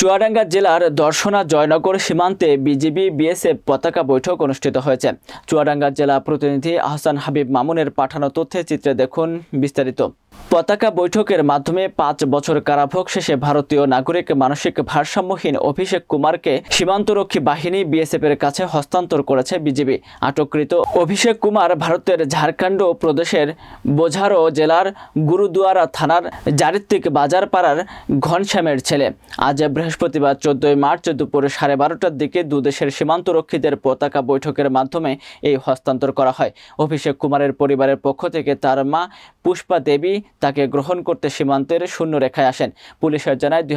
চুয়াডাঙ্গা জেলার দর্শনা জয়নগর সীমান্তে BGB BSF পতাকা বৈঠক অনুষ্ঠিত হয়েছে চুয়াডাঙ্গা জেলা প্রতিনিধি আহসান হাবিব মামুনের পাঠানো তথ্যে চিত্রে দেখুন বিস্তারিত পতাকা বৈঠকের মাধ্যমে পাঁচ বছর কারাভোগ শেষে ভারতীয় নাগরিক মানসিক ভারসাম্যহীন অভিষেক কুমারকে সীমান্তরক্ষী বাহিনী বিএসএফ এর কাছে হস্তান্তর করেছে বিজিবি আটককৃত অভিষেক কুমার ভারতের ঝাড়খণ্ড প্রদেশের বোঝারো জেলার গুরুদুয়ারা থানার জারিত্রিক বাজার পাড়ার ঘনশ্যামের ছেলে আজ বৃহস্পতিবার বৃহস্পতিবার চোদ্দই মার্চ দুপুরে সাড়ে বারোটার দিকে দুদেশের সীমান্তরক্ষীদের পতাকা বৈঠকের মাধ্যমে এই হস্তান্তর করা হয় অভিষেক কুমারের পরিবারের পক্ষ থেকে তার মা পুষ্পা দেবী তাকে গ্রহণ করতে সীমান্তের শূন্যরেখায় আসেন পুলিশের জানায় দুই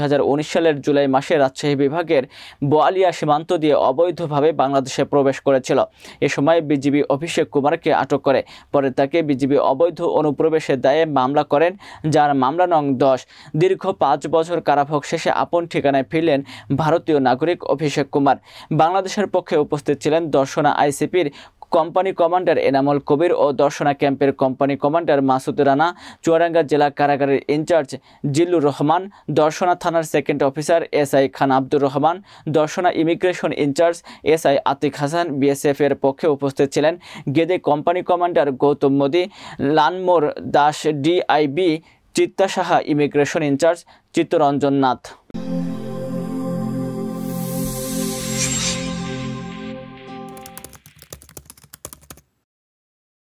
সালের জুলাই মাসে রাজশাহী বিভাগের বোয়ালিয়া সীমান্ত দিয়ে অবৈধভাবে বাংলাদেশে প্রবেশ করেছিল এ সময় বিজিবি অভিষেক কুমারকে আটক করে পরে তাকে বিজিবি অবৈধ অনুপ্রবেশের দায়ে মামলা করেন যার মামলা নং দশ দীর্ঘ পাঁচ বছর কারাভোগ শেষে আপন ঠিকানায় থানায় ফিরলেন ভারতীয় নাগরিক অভিষেক কুমার বাংলাদেশের পক্ষে উপস্থিত ছিলেন দর্শনা আইসিপির কোম্পানি কমান্ডার এনামল কবির ও দর্শনা ক্যাম্পের কোম্পানি কমান্ডার মাসুদ রানা চুয়ারাঙ্গা জেলা কারাগারের ইনচার্জ জিল্লুর রহমান দর্শনা থানার second officer SI Khan Abdur Rahman Darshana immigration in charge SI Atik Hasan BSF এর পক্ষে উপস্থিত ছিলেন গেদে কোম্পানি কমান্ডার গৌতম মোদী লানমোর Das DIB Chitta Saha immigration in charge Chittaranjan Nath